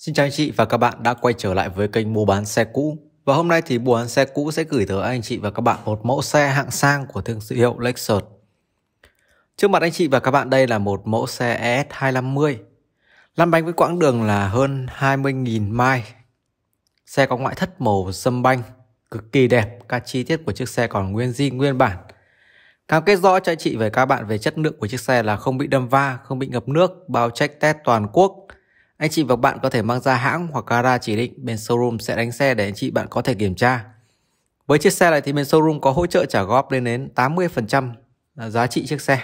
Xin chào anh chị và các bạn đã quay trở lại với kênh mua bán xe cũ. Và hôm nay thì mua bán xe cũ sẽ gửi tới anh chị và các bạn một mẫu xe hạng sang của thương hiệu Lexus. Trước mặt anh chị và các bạn đây là một mẫu xe ES250. Lăn bánh với quãng đường là hơn 20.000 mai. Xe có ngoại thất màu sâm banh, cực kỳ đẹp, các chi tiết của chiếc xe còn nguyên di nguyên bản. Cam kết rõ cho anh chị và các bạn về chất lượng của chiếc xe là không bị đâm va, không bị ngập nước, bao check test toàn quốc – anh chị và bạn có thể mang ra hãng hoặc gara chỉ định, bên showroom sẽ đánh xe để anh chị bạn có thể kiểm tra. Với chiếc xe này thì bên showroom có hỗ trợ trả góp lên đến 80% à, giá trị chiếc xe.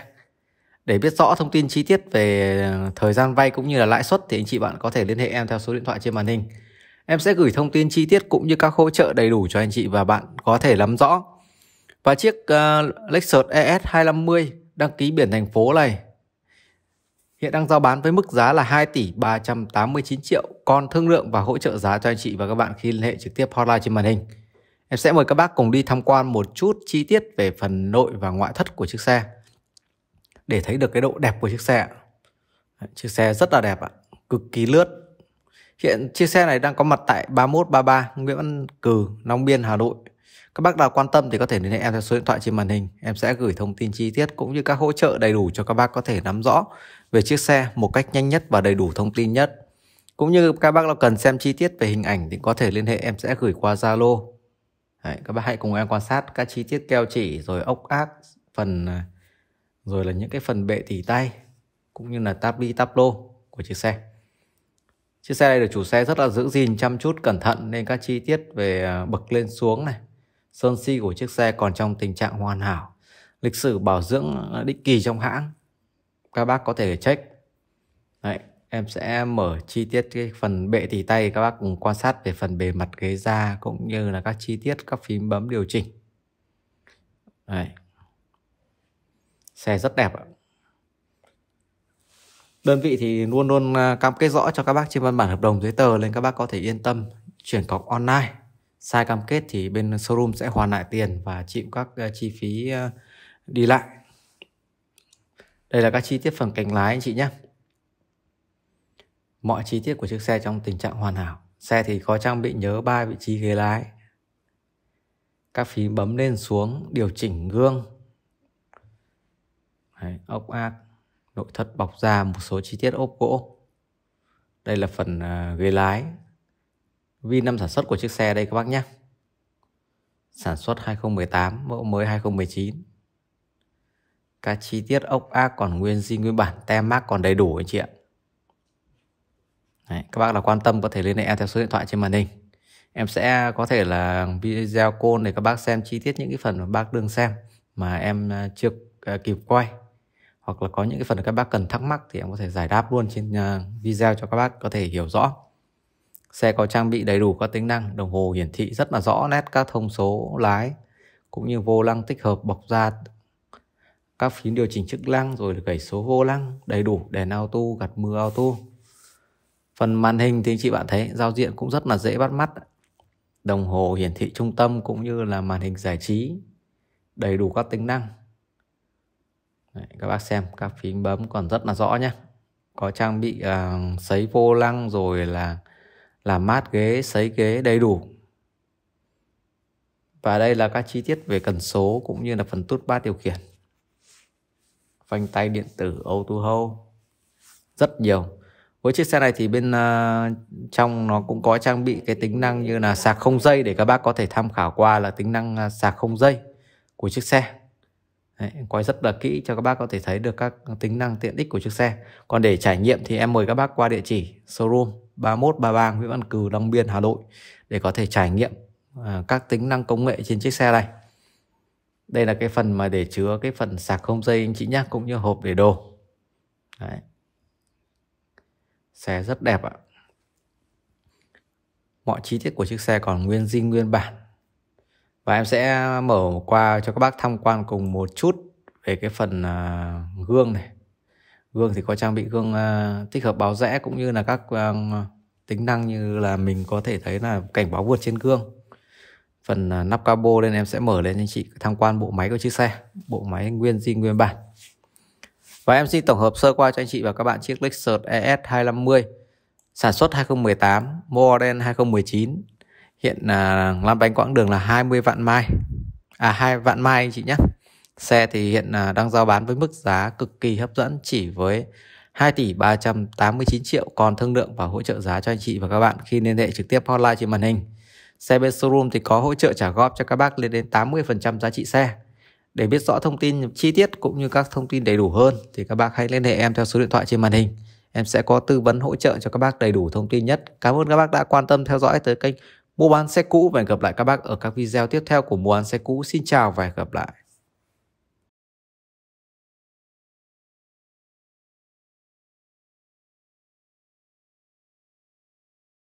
Để biết rõ thông tin chi tiết về à, thời gian vay cũng như là lãi suất thì anh chị bạn có thể liên hệ em theo số điện thoại trên màn hình. Em sẽ gửi thông tin chi tiết cũng như các hỗ trợ đầy đủ cho anh chị và bạn có thể nắm rõ. Và chiếc uh, Lexus ES 250 đăng ký biển thành phố này hiện đang giao bán với mức giá là 2 tỷ 389 triệu, còn thương lượng và hỗ trợ giá cho anh chị và các bạn khi liên hệ trực tiếp hotline trên màn hình. Em sẽ mời các bác cùng đi tham quan một chút chi tiết về phần nội và ngoại thất của chiếc xe để thấy được cái độ đẹp của chiếc xe. Chiếc xe rất là đẹp ạ, cực kỳ lướt. Hiện chiếc xe này đang có mặt tại 3133 Nguyễn Văn Cừ, Long Biên, Hà Nội. Các bác nào quan tâm thì có thể liên hệ em theo số điện thoại trên màn hình. Em sẽ gửi thông tin chi tiết cũng như các hỗ trợ đầy đủ cho các bác có thể nắm rõ về chiếc xe một cách nhanh nhất và đầy đủ thông tin nhất. Cũng như các bác nào cần xem chi tiết về hình ảnh thì có thể liên hệ em sẽ gửi qua Zalo. Đấy, các bác hãy cùng em quan sát các chi tiết keo chỉ rồi ốc ác phần à, rồi là những cái phần bệ tỉ tay cũng như là táp đi táp lô của chiếc xe. Chiếc xe này được chủ xe rất là giữ gìn chăm chút cẩn thận nên các chi tiết về à, bậc lên xuống này Sơn si của chiếc xe còn trong tình trạng hoàn hảo. Lịch sử bảo dưỡng à, định kỳ trong hãng. Các bác có thể check. Đấy, em sẽ mở chi tiết cái phần bệ tỉ tay các bác cùng quan sát về phần bề mặt ghế da cũng như là các chi tiết các phím bấm điều chỉnh. Đấy. Xe rất đẹp ạ. Đơn vị thì luôn luôn à, cam kết rõ cho các bác trên văn bản hợp đồng giấy tờ nên các bác có thể yên tâm chuyển cọc online sai cam kết thì bên showroom sẽ hoàn lại tiền và chịu các ờ, chi phí ờ, đi lại đây là các chi tiết phần cánh lái anh chị nhé mọi chi tiết của chiếc xe trong tình trạng hoàn hảo xe thì có trang bị nhớ ba vị trí ghế lái các phím bấm lên xuống điều chỉnh gương Đấy, ốc ác nội thất bọc da một số chi tiết ốp gỗ đây là phần ờ, ghế lái Vi năm sản xuất của chiếc xe đây các bác nhé. Sản xuất 2018, mẫu mới 2019. Các chi tiết ốc ác còn nguyên di nguyên bản, tem mác còn đầy đủ anh chị ạ. Đấy, các bác là quan tâm có thể liên hệ em theo số điện thoại trên màn hình. Em sẽ có thể là video côn để các bác xem chi tiết những cái phần mà bác đương xem mà em à, chưa à, kịp quay hoặc là có những cái phần các bác cần thắc mắc thì em có thể giải đáp luôn trên à, video cho các bác có thể hiểu rõ. Xe có trang bị đầy đủ các tính năng, đồng hồ hiển thị rất là rõ nét các thông số lái cũng như vô lăng tích hợp bọc da các phím điều chỉnh chức năng rồi gảy số vô lăng đầy đủ đèn auto gạt mưa auto phần màn hình thì chị bạn thấy giao diện cũng rất là dễ bắt mắt đồng hồ hiển thị trung tâm cũng như là màn hình giải trí đầy đủ các tính năng Đấy, các bác xem các phím bấm còn rất là rõ nhé có trang bị uh, sấy vô lăng rồi là làm mát ghế, sấy ghế đầy đủ. Và đây là các chi tiết về cần số cũng như là phần tút bát điều khiển. Phanh tay điện tử auto hold rất nhiều. Với chiếc xe này thì bên uh, trong nó cũng có trang bị cái tính năng như là sạc không dây để các bác có thể tham khảo qua là tính năng à, sạc không dây của chiếc xe. Đấy, quay rất là kỹ cho các bác có thể thấy được các tính năng tiện ích của chiếc xe. Còn để trải nghiệm thì em mời các bác qua địa chỉ showroom 31 33 Nguyễn Văn Cừ, Long Biên Hà Nội để có thể trải nghiệm à, các tính năng công nghệ trên chiếc xe này đây là cái phần mà để chứa cái phần sạc không dây anh chị nhé cũng như hộp để đồ Đấy. xe rất đẹp ạ mọi chi tiết của chiếc xe còn nguyên zin nguyên bản và em sẽ mở qua cho các bác tham quan cùng một chút về cái phần à, gương này gương thì có trang bị gương uh, à, tích hợp báo rẽ cũng như là các uh, tính năng như là mình có thể thấy là cảnh báo vượt trên gương phần uh, nắp cabo nên em sẽ mở lên anh chị tham quan bộ máy của chiếc xe bộ máy nguyên zin nguyên bản và em xin tổng hợp sơ qua cho anh chị và các bạn chiếc Lexus ES250 sản xuất 2018 model 2019 hiện là uh, lăn bánh quãng đường là 20 vạn mai à 2 vạn mai anh chị nhé Xe thì hiện à, đang giao bán với mức giá cực kỳ hấp dẫn chỉ với 2 tỷ 389 triệu còn thương lượng và hỗ trợ giá cho anh chị và các bạn khi liên hệ trực tiếp hotline trên màn hình. Xe bên showroom thì có hỗ trợ trả góp cho các bác lên đến 80% giá trị xe. Để biết rõ thông tin chi tiết cũng như các thông tin đầy đủ hơn thì các bác hãy liên hệ em theo số điện thoại trên màn hình. Em sẽ có tư vấn hỗ trợ cho các bác đầy đủ thông tin nhất. Cảm ơn các bác đã quan tâm theo dõi tới kênh Mua bán xe cũ và hẹn gặp lại các bác ở các video tiếp theo của Mua bán xe cũ. Xin chào và hẹn gặp lại.